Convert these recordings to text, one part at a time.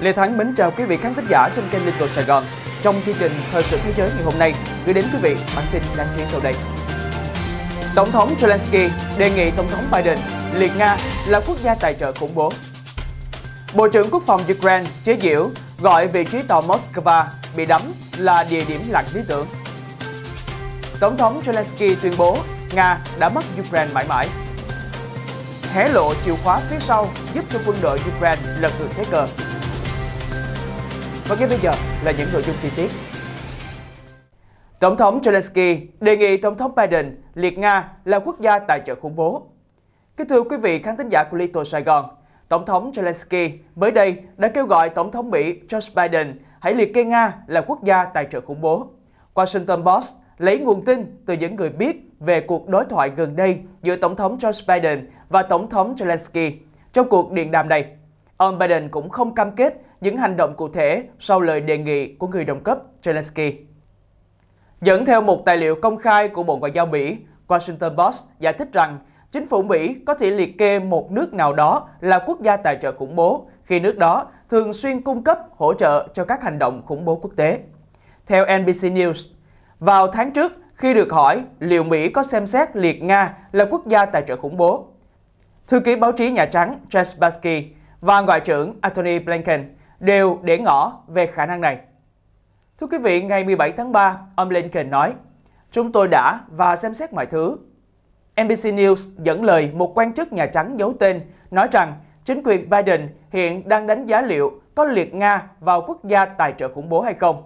Lê Thắng mến chào quý vị khán thính giả trên kênh Little Sài Gòn. Trong chương trình Thời sự thế giới ngày hôm nay, gửi đến quý vị bản tin đáng chú ý sau đây. Tổng thống Zelensky đề nghị Tổng thống Biden liệt Nga là quốc gia tài trợ khủng bố. Bộ trưởng Quốc phòng Ukraine chế diễu gọi vị trí tàu Moscow bị đắm là địa điểm lạc lý tưởng. Tổng thống Zelensky tuyên bố Nga đã mất Ukraine mãi mãi. Hé lộ chìa khóa phía sau giúp cho quân đội Ukraine lật ngược thế cờ. Và ngay bây giờ là những nội dung chi tiết. Tổng thống Zelensky đề nghị Tổng thống Biden liệt Nga là quốc gia tài trợ khủng bố. Kính thưa quý vị khán thính giả của Lito Sài Gòn, Tổng thống Zelensky mới đây đã kêu gọi Tổng thống Mỹ Joe Biden hãy liệt kê Nga là quốc gia tài trợ khủng bố. Washington Post lấy nguồn tin từ những người biết về cuộc đối thoại gần đây giữa Tổng thống Joe Biden và Tổng thống Zelensky trong cuộc điện đàm này. Ông Biden cũng không cam kết những hành động cụ thể sau lời đề nghị của người đồng cấp Zelensky. Dẫn theo một tài liệu công khai của Bộ Ngoại giao Mỹ, Washington Post giải thích rằng chính phủ Mỹ có thể liệt kê một nước nào đó là quốc gia tài trợ khủng bố khi nước đó thường xuyên cung cấp hỗ trợ cho các hành động khủng bố quốc tế. Theo NBC News, vào tháng trước khi được hỏi liệu Mỹ có xem xét liệt Nga là quốc gia tài trợ khủng bố, thư ký báo chí Nhà Trắng Jess Psaki và Ngoại trưởng Antony Blinken đều để ngỏ về khả năng này. Thưa quý vị, ngày 17 tháng 3, ông Lincoln nói, Chúng tôi đã và xem xét mọi thứ. NBC News dẫn lời một quan chức Nhà Trắng giấu tên nói rằng chính quyền Biden hiện đang đánh giá liệu có liệt Nga vào quốc gia tài trợ khủng bố hay không.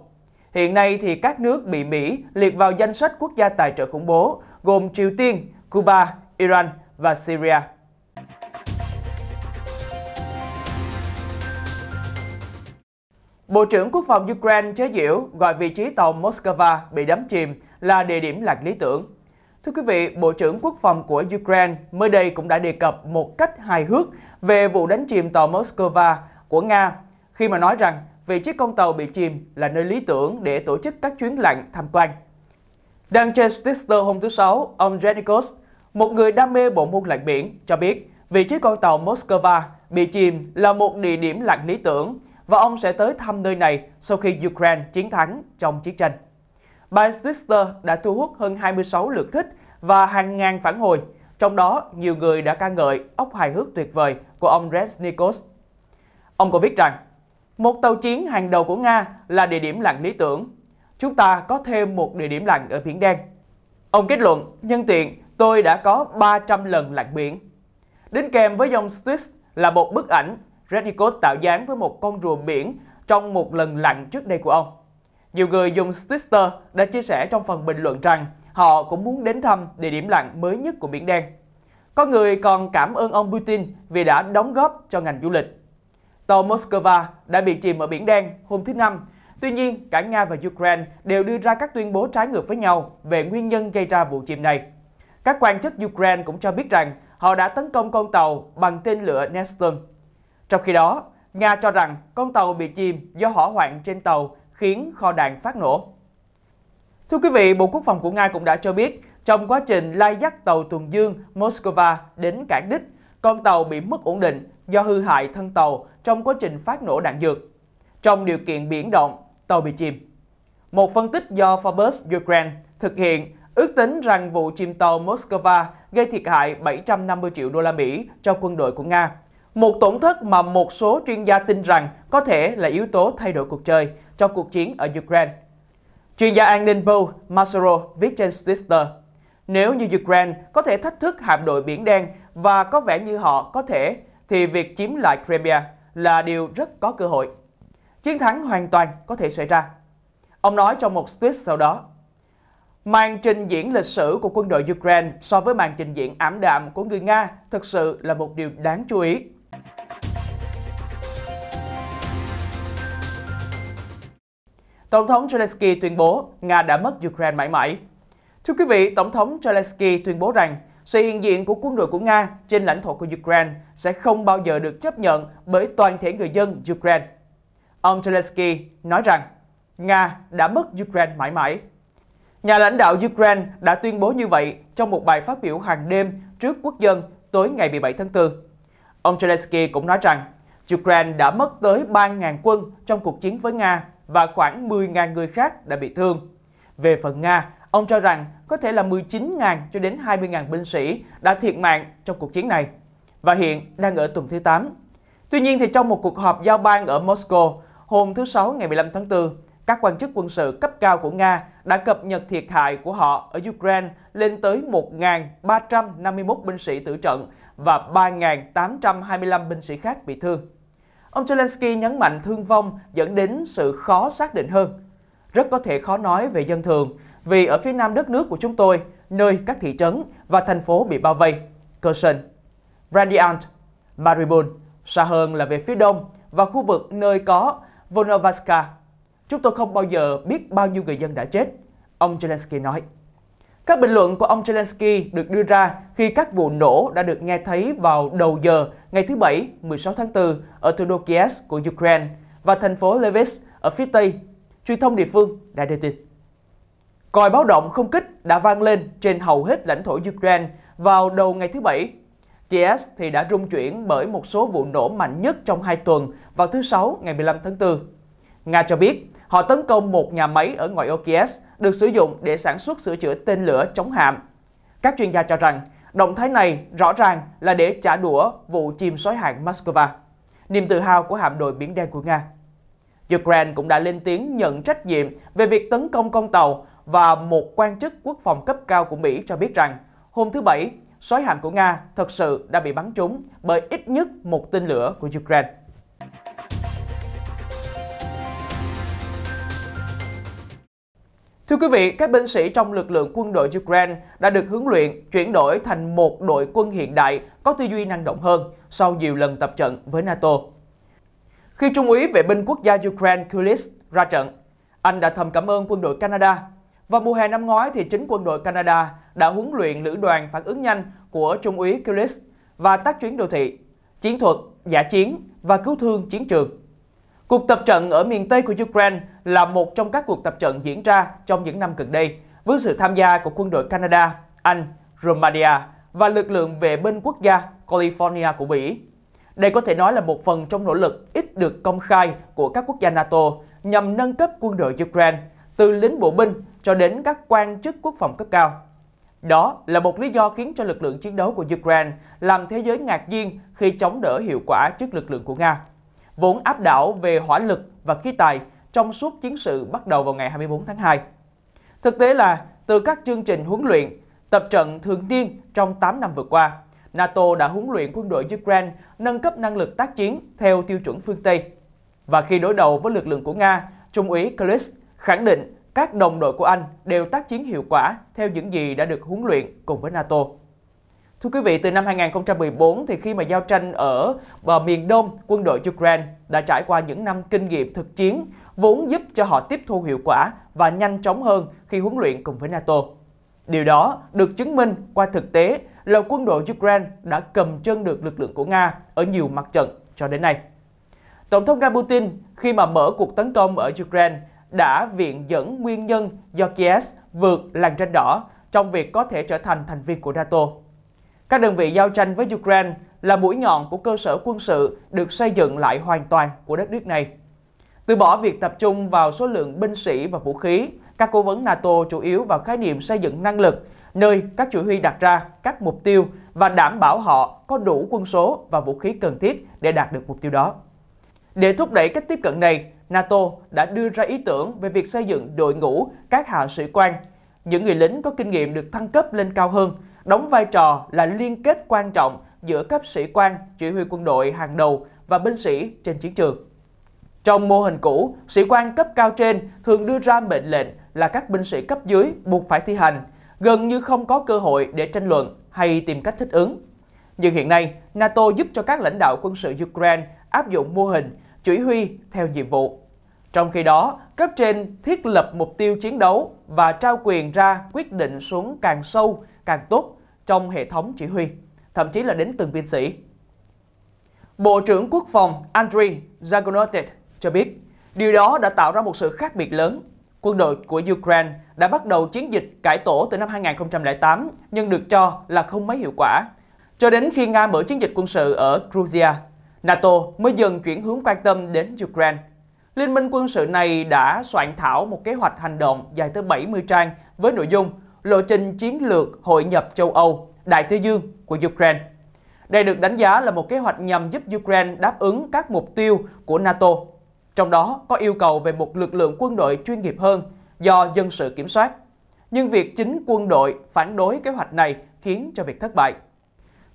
Hiện nay thì các nước bị Mỹ liệt vào danh sách quốc gia tài trợ khủng bố gồm Triều Tiên, Cuba, Iran và Syria. Bộ trưởng Quốc phòng Ukraine chế diễu gọi vị trí tàu Moskva bị đắm chìm là địa điểm lạc lý tưởng. Thưa quý vị, Bộ trưởng Quốc phòng của Ukraine mới đây cũng đã đề cập một cách hài hước về vụ đánh chìm tàu Moskva của Nga khi mà nói rằng vị trí con tàu bị chìm là nơi lý tưởng để tổ chức các chuyến lặn tham quan. Đăng trên Twitter hôm thứ Sáu, ông Jenikos, một người đam mê bộ môn lặn biển, cho biết vị trí con tàu Moskva bị chìm là một địa điểm lặn lý tưởng và ông sẽ tới thăm nơi này sau khi Ukraine chiến thắng trong chiến tranh. Bài Twitter đã thu hút hơn 26 lượt thích và hàng ngàn phản hồi, trong đó nhiều người đã ca ngợi ốc hài hước tuyệt vời của ông Reznikos. Ông còn viết rằng, một tàu chiến hàng đầu của Nga là địa điểm lặn lý tưởng. Chúng ta có thêm một địa điểm lặn ở Biển Đen. Ông kết luận, nhân tiện, tôi đã có 300 lần lặn biển. Đính kèm với dòng tweet là một bức ảnh Rednicott tạo dáng với một con rùa biển trong một lần lặn trước đây của ông. Nhiều người dùng Twitter đã chia sẻ trong phần bình luận rằng họ cũng muốn đến thăm địa điểm lặn mới nhất của Biển Đen. Có người còn cảm ơn ông Putin vì đã đóng góp cho ngành du lịch. Tàu Moscow đã bị chìm ở Biển Đen hôm thứ Năm. Tuy nhiên, cả Nga và Ukraine đều đưa ra các tuyên bố trái ngược với nhau về nguyên nhân gây ra vụ chìm này. Các quan chức Ukraine cũng cho biết rằng họ đã tấn công con tàu bằng tên lửa Neston. Trong khi đó, Nga cho rằng con tàu bị chìm do hỏa hoạn trên tàu khiến kho đạn phát nổ. Thưa quý vị, Bộ Quốc phòng của Nga cũng đã cho biết trong quá trình lai dắt tàu tuần dương Moscow đến cảng đích, con tàu bị mất ổn định do hư hại thân tàu trong quá trình phát nổ đạn dược. Trong điều kiện biển động, tàu bị chìm. Một phân tích do Forbes Ukraine thực hiện ước tính rằng vụ chìm tàu Moscow gây thiệt hại 750 triệu đô la Mỹ cho quân đội của Nga một tổn thất mà một số chuyên gia tin rằng có thể là yếu tố thay đổi cuộc chơi trong cuộc chiến ở Ukraine. Chuyên gia an ninh Bo Masaro viết trên Twitter, nếu như Ukraine có thể thách thức hạm đội Biển Đen và có vẻ như họ có thể, thì việc chiếm lại Crimea là điều rất có cơ hội. Chiến thắng hoàn toàn có thể xảy ra. Ông nói trong một tweet sau đó, Màn trình diễn lịch sử của quân đội Ukraine so với màn trình diễn ảm đạm của người Nga thực sự là một điều đáng chú ý. Tổng thống Zelensky tuyên bố Nga đã mất Ukraine mãi mãi. Thưa quý vị, Tổng thống Zelensky tuyên bố rằng sự hiện diện của quân đội của Nga trên lãnh thổ của Ukraine sẽ không bao giờ được chấp nhận bởi toàn thể người dân Ukraine. Ông Zelensky nói rằng Nga đã mất Ukraine mãi mãi. Nhà lãnh đạo Ukraine đã tuyên bố như vậy trong một bài phát biểu hàng đêm trước quốc dân tối ngày 17 tháng 4. Ông Zelensky cũng nói rằng Ukraine đã mất tới 3.000 quân trong cuộc chiến với Nga và khoảng 10.000 người khác đã bị thương. Về phần Nga, ông cho rằng có thể là 19.000 cho đến 20.000 binh sĩ đã thiệt mạng trong cuộc chiến này và hiện đang ở tuần thứ 8. Tuy nhiên thì trong một cuộc họp giao ban ở Moscow hôm thứ Sáu ngày 15 tháng 4, các quan chức quân sự cấp cao của Nga đã cập nhật thiệt hại của họ ở Ukraine lên tới 1.351 binh sĩ tử trận và 3.825 binh sĩ khác bị thương. Ông Zelensky nhấn mạnh thương vong dẫn đến sự khó xác định hơn. Rất có thể khó nói về dân thường, vì ở phía nam đất nước của chúng tôi, nơi các thị trấn và thành phố bị bao vây, Kherson, Radiant, Mariupol, xa hơn là về phía đông và khu vực nơi có Volnovakha. Chúng tôi không bao giờ biết bao nhiêu người dân đã chết, ông Zelensky nói. Các bình luận của ông Zelensky được đưa ra khi các vụ nổ đã được nghe thấy vào đầu giờ ngày thứ Bảy 16 tháng 4 ở thủ đô Kiev của Ukraine và thành phố Lviv ở phía Tây, truyền thông địa phương đã đưa tin. Còi báo động không kích đã vang lên trên hầu hết lãnh thổ Ukraine vào đầu ngày thứ Bảy. Kiev thì đã rung chuyển bởi một số vụ nổ mạnh nhất trong hai tuần vào thứ Sáu ngày 15 tháng 4. Nga cho biết Họ tấn công một nhà máy ở ngoại ô Kiev được sử dụng để sản xuất sửa chữa tên lửa chống hạm. Các chuyên gia cho rằng động thái này rõ ràng là để trả đũa vụ chìm sói hạng Moscow, niềm tự hào của hạm đội Biển Đen của Nga. Ukraine cũng đã lên tiếng nhận trách nhiệm về việc tấn công con tàu và một quan chức quốc phòng cấp cao của Mỹ cho biết rằng hôm thứ Bảy, sói hạm của Nga thật sự đã bị bắn trúng bởi ít nhất một tên lửa của Ukraine. Thưa quý vị, các binh sĩ trong lực lượng quân đội Ukraine đã được huấn luyện chuyển đổi thành một đội quân hiện đại có tư duy năng động hơn sau nhiều lần tập trận với NATO. Khi Trung úy vệ binh quốc gia Ukraine Kulis ra trận, anh đã thầm cảm ơn quân đội Canada. Vào mùa hè năm ngoái thì chính quân đội Canada đã huấn luyện lữ đoàn phản ứng nhanh của Trung úy Kulis và tác chuyến đô thị, chiến thuật, giả chiến và cứu thương chiến trường. Cuộc tập trận ở miền Tây của Ukraine là một trong các cuộc tập trận diễn ra trong những năm gần đây với sự tham gia của quân đội Canada, Anh, Romania và lực lượng vệ binh quốc gia California của Mỹ. Đây có thể nói là một phần trong nỗ lực ít được công khai của các quốc gia NATO nhằm nâng cấp quân đội Ukraine từ lính bộ binh cho đến các quan chức quốc phòng cấp cao. Đó là một lý do khiến cho lực lượng chiến đấu của Ukraine làm thế giới ngạc nhiên khi chống đỡ hiệu quả trước lực lượng của Nga vốn áp đảo về hỏa lực và khí tài trong suốt chiến sự bắt đầu vào ngày 24 tháng 2. Thực tế là từ các chương trình huấn luyện, tập trận thường niên trong 8 năm vừa qua, NATO đã huấn luyện quân đội Ukraine nâng cấp năng lực tác chiến theo tiêu chuẩn phương Tây. Và khi đối đầu với lực lượng của Nga, Trung úy Klis khẳng định các đồng đội của anh đều tác chiến hiệu quả theo những gì đã được huấn luyện cùng với NATO. Thưa quý vị, từ năm 2014 thì khi mà giao tranh ở bờ miền Đông, quân đội Ukraine đã trải qua những năm kinh nghiệm thực chiến vốn giúp cho họ tiếp thu hiệu quả và nhanh chóng hơn khi huấn luyện cùng với NATO. Điều đó được chứng minh qua thực tế là quân đội Ukraine đã cầm chân được lực lượng của Nga ở nhiều mặt trận cho đến nay. Tổng thống Nga Putin khi mà mở cuộc tấn công ở Ukraine đã viện dẫn nguyên nhân do Kiev vượt làn tranh đỏ trong việc có thể trở thành thành viên của NATO các đơn vị giao tranh với Ukraine là mũi nhọn của cơ sở quân sự được xây dựng lại hoàn toàn của đất nước này. Từ bỏ việc tập trung vào số lượng binh sĩ và vũ khí, các cố vấn NATO chủ yếu vào khái niệm xây dựng năng lực, nơi các chỉ huy đặt ra các mục tiêu và đảm bảo họ có đủ quân số và vũ khí cần thiết để đạt được mục tiêu đó. Để thúc đẩy cách tiếp cận này, NATO đã đưa ra ý tưởng về việc xây dựng đội ngũ các hạ sĩ quan, những người lính có kinh nghiệm được thăng cấp lên cao hơn đóng vai trò là liên kết quan trọng giữa cấp sĩ quan, chỉ huy quân đội hàng đầu và binh sĩ trên chiến trường. Trong mô hình cũ, sĩ quan cấp cao trên thường đưa ra mệnh lệnh là các binh sĩ cấp dưới buộc phải thi hành, gần như không có cơ hội để tranh luận hay tìm cách thích ứng. Nhưng hiện nay, NATO giúp cho các lãnh đạo quân sự Ukraine áp dụng mô hình chỉ huy theo nhiệm vụ. Trong khi đó, cấp trên thiết lập mục tiêu chiến đấu và trao quyền ra quyết định xuống càng sâu, càng tốt trong hệ thống chỉ huy, thậm chí là đến từng binh sĩ. Bộ trưởng Quốc phòng Andriy Zagonotet cho biết, điều đó đã tạo ra một sự khác biệt lớn. Quân đội của Ukraine đã bắt đầu chiến dịch cải tổ từ năm 2008 nhưng được cho là không mấy hiệu quả. Cho đến khi Nga mở chiến dịch quân sự ở Georgia, NATO mới dần chuyển hướng quan tâm đến Ukraine. Liên minh quân sự này đã soạn thảo một kế hoạch hành động dài tới 70 trang với nội dung Lộ trình chiến lược hội nhập châu Âu, Đại Tây Dương của Ukraine. Đây được đánh giá là một kế hoạch nhằm giúp Ukraine đáp ứng các mục tiêu của NATO, trong đó có yêu cầu về một lực lượng quân đội chuyên nghiệp hơn do dân sự kiểm soát. Nhưng việc chính quân đội phản đối kế hoạch này khiến cho việc thất bại.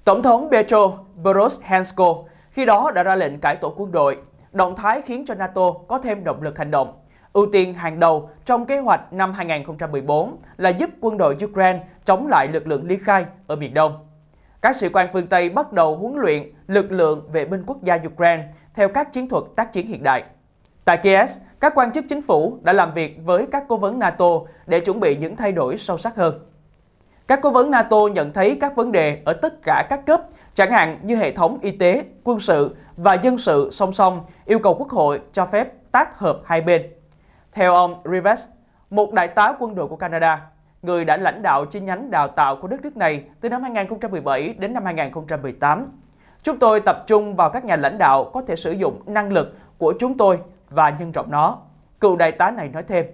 Tổng thống Petro Poroshenko khi đó đã ra lệnh cải tổ quân đội Động thái khiến cho NATO có thêm động lực hành động. Ưu tiên hàng đầu trong kế hoạch năm 2014 là giúp quân đội Ukraine chống lại lực lượng ly khai ở Miền Đông. Các sĩ quan phương Tây bắt đầu huấn luyện lực lượng vệ binh quốc gia Ukraine theo các chiến thuật tác chiến hiện đại. Tại Kiev, các quan chức chính phủ đã làm việc với các cố vấn NATO để chuẩn bị những thay đổi sâu sắc hơn. Các cố vấn NATO nhận thấy các vấn đề ở tất cả các cấp chẳng hạn như hệ thống y tế, quân sự và dân sự song song yêu cầu Quốc hội cho phép tác hợp hai bên. Theo ông Rivers, một đại tá quân đội của Canada, người đã lãnh đạo chi nhánh đào tạo của đất nước này từ năm 2017 đến năm 2018. Chúng tôi tập trung vào các nhà lãnh đạo có thể sử dụng năng lực của chúng tôi và nhân rộng nó. Cựu đại tá này nói thêm,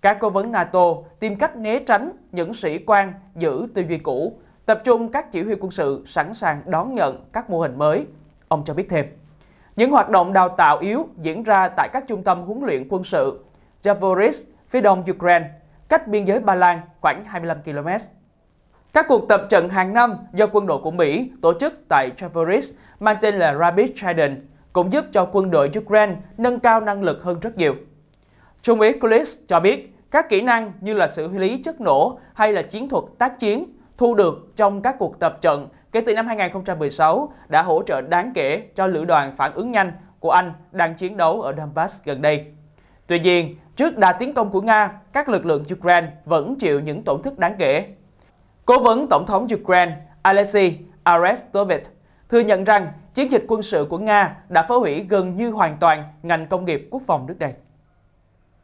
các cố vấn NATO tìm cách né tránh những sĩ quan giữ tư duy cũ tập trung các chỉ huy quân sự sẵn sàng đón nhận các mô hình mới. Ông cho biết thêm, những hoạt động đào tạo yếu diễn ra tại các trung tâm huấn luyện quân sự Javoris, phía đông Ukraine, cách biên giới Ba Lan khoảng 25 km. Các cuộc tập trận hàng năm do quân đội của Mỹ tổ chức tại Javoris mang tên là Rapid Trident cũng giúp cho quân đội Ukraine nâng cao năng lực hơn rất nhiều. Trung úy Kulis cho biết, các kỹ năng như là xử lý chất nổ hay là chiến thuật tác chiến thu được trong các cuộc tập trận kể từ năm 2016 đã hỗ trợ đáng kể cho lữ đoàn phản ứng nhanh của Anh đang chiến đấu ở Donbass gần đây. Tuy nhiên, trước đà tiến công của Nga, các lực lượng Ukraine vẫn chịu những tổn thất đáng kể. Cố vấn Tổng thống Ukraine Alexei Arestovich thừa nhận rằng chiến dịch quân sự của Nga đã phá hủy gần như hoàn toàn ngành công nghiệp quốc phòng nước này.